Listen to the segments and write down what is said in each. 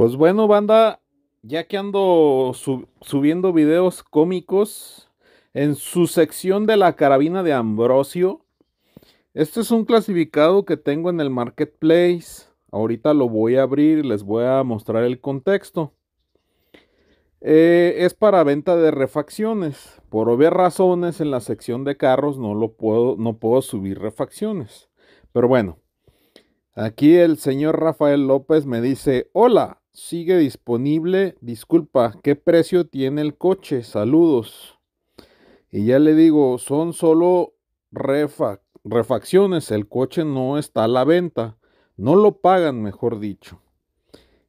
Pues bueno, banda, ya que ando subiendo videos cómicos en su sección de la carabina de Ambrosio. Este es un clasificado que tengo en el marketplace. Ahorita lo voy a abrir y les voy a mostrar el contexto. Eh, es para venta de refacciones. Por obvias razones, en la sección de carros no lo puedo, no puedo subir refacciones. Pero bueno, aquí el señor Rafael López me dice: Hola, sigue disponible. Disculpa, ¿qué precio tiene el coche? Saludos. Y ya le digo, son solo refacciones. El coche no está a la venta. No lo pagan, mejor dicho.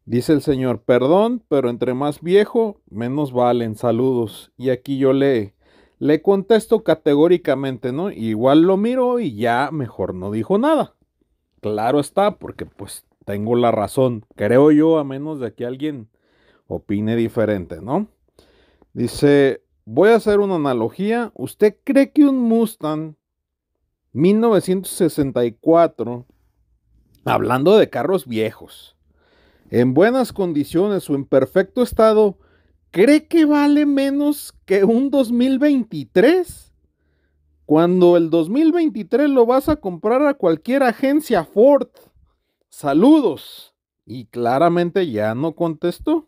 Dice el señor, perdón, pero entre más viejo, menos valen. Saludos. Y aquí yo le, le contesto categóricamente, ¿no? Igual lo miro y ya mejor no dijo nada. Claro está, porque pues tengo la razón, creo yo, a menos de que alguien opine diferente, ¿no? Dice, voy a hacer una analogía. ¿Usted cree que un Mustang 1964, hablando de carros viejos, en buenas condiciones o en perfecto estado, cree que vale menos que un 2023? Cuando el 2023 lo vas a comprar a cualquier agencia Ford saludos. Y claramente ya no contestó.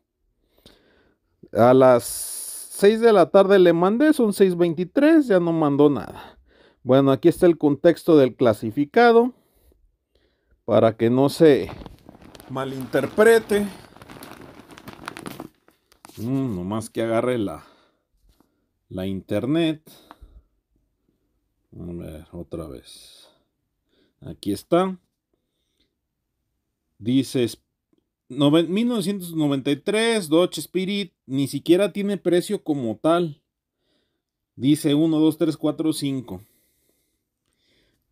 A las 6 de la tarde le mandé, son 6.23, ya no mandó nada. Bueno, aquí está el contexto del clasificado. Para que no se malinterprete. No mm, nomás que agarre la, la internet. A ver, otra vez. Aquí está. Dice 1993, Dodge Spirit ni siquiera tiene precio como tal. Dice 1, 2, 3, 4, 5.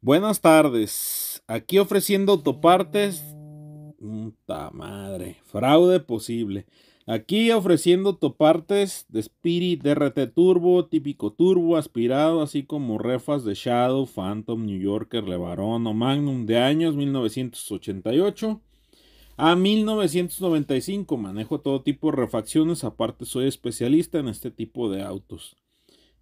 Buenas tardes. Aquí ofreciendo autopartes. Puta madre. Fraude posible. Aquí ofreciendo autopartes de Spirit, DRT Turbo, típico turbo, aspirado, así como refas de Shadow, Phantom, New Yorker, Levarón o Magnum de años 1988. A 1995 manejo todo tipo de refacciones, aparte soy especialista en este tipo de autos.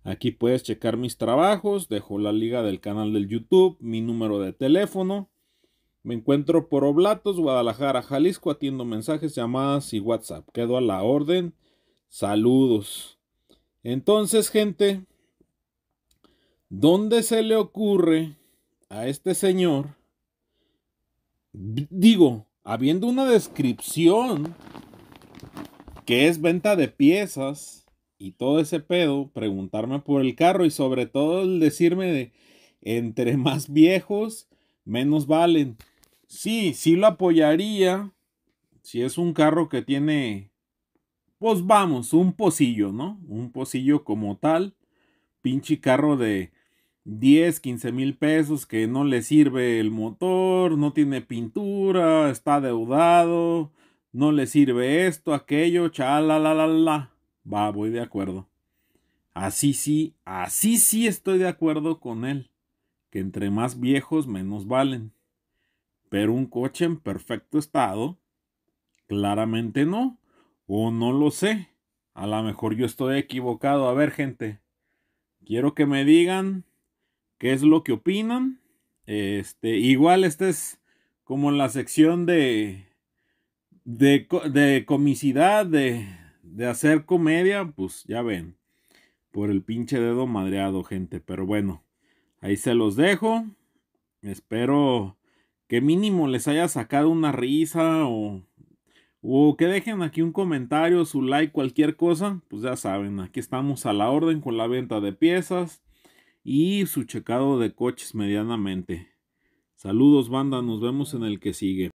Aquí puedes checar mis trabajos, dejo la liga del canal del YouTube, mi número de teléfono. Me encuentro por Oblatos, Guadalajara, Jalisco, atiendo mensajes, llamadas y WhatsApp. Quedo a la orden. Saludos. Entonces, gente, ¿dónde se le ocurre a este señor? Digo, habiendo una descripción que es venta de piezas y todo ese pedo, preguntarme por el carro y sobre todo el decirme de entre más viejos, menos valen. Sí, sí lo apoyaría si es un carro que tiene, pues vamos, un pocillo, ¿no? Un pocillo como tal, pinche carro de 10, 15 mil pesos que no le sirve el motor, no tiene pintura, está deudado, no le sirve esto, aquello, chala, la, la, la. Va, voy de acuerdo. Así sí, así sí estoy de acuerdo con él, que entre más viejos menos valen. Pero un coche en perfecto estado, claramente no, o no lo sé. A lo mejor yo estoy equivocado. A ver, gente, quiero que me digan qué es lo que opinan. Este, igual esta es como la sección de, de, comicidad, de, hacer comedia, pues ya ven, por el pinche dedo madreado, gente. Pero bueno, ahí se los dejo. Espero que mínimo les haya sacado una risa o, o que dejen aquí un comentario, su like, cualquier cosa. Pues ya saben, aquí estamos a la orden con la venta de piezas y su checado de coches medianamente. Saludos banda, nos vemos en el que sigue.